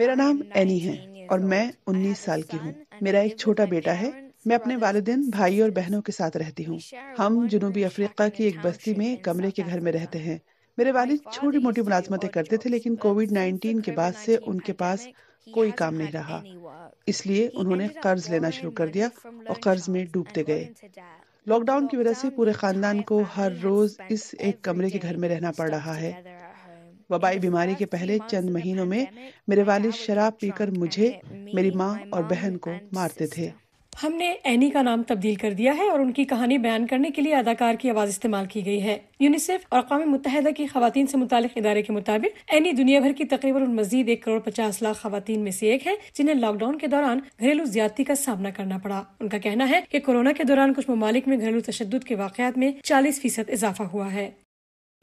میرا نام اینی ہے اور میں انیس سال کی ہوں میرا ایک چھوٹا بیٹا ہے میں اپنے والدین بھائی اور بہنوں کے ساتھ رہتی ہوں ہم جنوبی افریقہ کی ایک بستی میں کمرے کے گھر میں رہتے ہیں میرے والد چھوٹی موٹی ملازمتیں کرتے تھے لیکن کووڈ نائنٹین کے بعد سے ان کے پاس کوئی کام نہیں رہا اس لیے انہوں نے قرض لینا شروع کر دیا اور قرض میں ڈوبتے گئے لاک ڈاؤن کی وجہ سے پورے خاندان کو ہر روز اس ایک کمرے کے گھر میں رہنا پڑ رہا ہے وبائی بیماری کے پہلے چند مہینوں میں میرے والد شراب پی کر مجھے میری ماں اور بہن کو مارتے تھے ہم نے اینی کا نام تبدیل کر دیا ہے اور ان کی کہانی بیان کرنے کے لیے اداکار کی آواز استعمال کی گئی ہے یونیسیف اور اقوام متحدہ کی خواتین سے متعلق ادارے کے مطابق اینی دنیا بھر کی تقریباً مزید ایک کروڑ پچاس لاکھ خواتین میں سے ایک ہے جنہیں لاک ڈاؤن کے دوران گھریلو زیادتی کا سامنا کرنا پڑا ان کا کہنا ہے کہ کورونا کے دوران کچھ ممالک میں گھریلو تشدد کے واقعات میں چالیس فیصد اضافہ ہوا ہے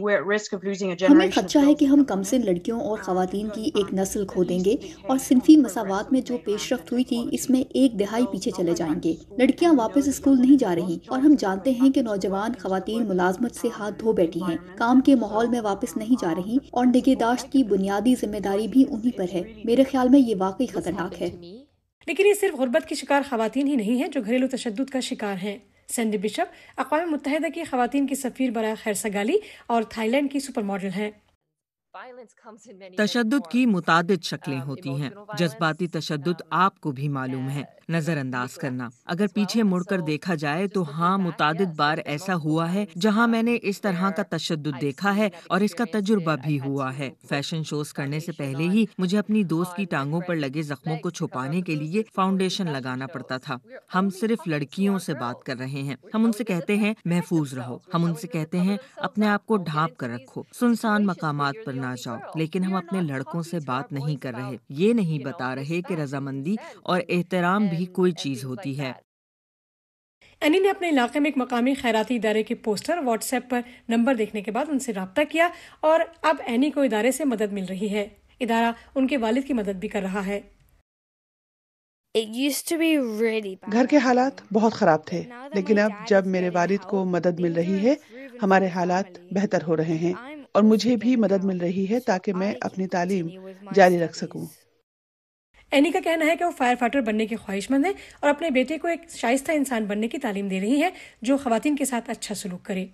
ہمیں خدشہ ہے کہ ہم کم سن لڑکیوں اور uh, خواتین کی uh, ایک نسل uh, کھو دیں گے اور صنفی مساوات میں جو پیش رفت ہوئی تھی اس میں ایک دہائی پیچھے چلے جائیں گے لڑکیاں واپس اسکول نہیں جا رہی اور ہم جانتے ہیں کہ نوجوان خواتین ملازمت سے ہاتھ دھو بیٹھی ہیں کام کے ماحول میں واپس نہیں جا رہی اور نگہداشت کی بنیادی ذمہ داری بھی انہی پر ہے میرے خیال میں یہ واقعی خطرناک ہے لیکن یہ صرف غربت کی شکار خواتین ہی نہیں ہیں جو گھریلو تشدد کا شکار ہیں سینڈی بشپ اقوام متحدہ کی خواتین کی سفیر برائے خیر سگالی اور تھائی لینڈ کی سپر ماڈل ہیں تشدد کی متعدد شکلیں um, ہوتی ہیں جذباتی تشدد آپ کو بھی معلوم ہے نظر انداز کرنا اگر پیچھے مڑ کر دیکھا جائے تو ہاں متعدد بار ایسا ہوا ہے جہاں میں نے اس طرح کا تشدد دیکھا ہے اور اس کا تجربہ بھی ہوا ہے فیشن شوز کرنے سے پہلے ہی مجھے اپنی دوست کی ٹانگوں پر لگے زخموں کو چھپانے کے لیے فاؤنڈیشن لگانا پڑتا تھا ہم صرف لڑکیوں سے بات کر رہے ہیں ہم ان سے کہتے ہیں محفوظ رہو ہم ان سے کہتے ہیں اپنے آپ کو ڈھانپ کر رکھو سنسان مقامات پر نہ جاؤ لیکن ہم اپنے لڑکوں سے بات نہیں کر رہے یہ نہیں بتا رہے کہ رضامندی اور احترام بھی ہی کوئی چیز ہوتی ہے نے اپنے علاقے میں ایک مقامی خیراتی ادارے کے پوسٹر واٹس ایپ پر نمبر دیکھنے کے بعد ان سے رابطہ کیا اور اب اینی کو ادارے سے مدد مل رہی ہے ادارہ ان کے والد کی مدد بھی کر رہا ہے گھر کے حالات بہت خراب تھے لیکن اب جب میرے والد کو مدد مل رہی ہے ہمارے حالات بہتر ہو رہے ہیں اور مجھے بھی مدد مل رہی ہے تاکہ میں اپنی تعلیم جاری رکھ سکوں اینی کا کہنا ہے کہ وہ فائر فائٹر بننے کے خواہش مند ہیں اور اپنے بیٹے کو ایک شائستہ انسان بننے کی تعلیم دے رہی ہے جو خواتین کے ساتھ اچھا سلوک کرے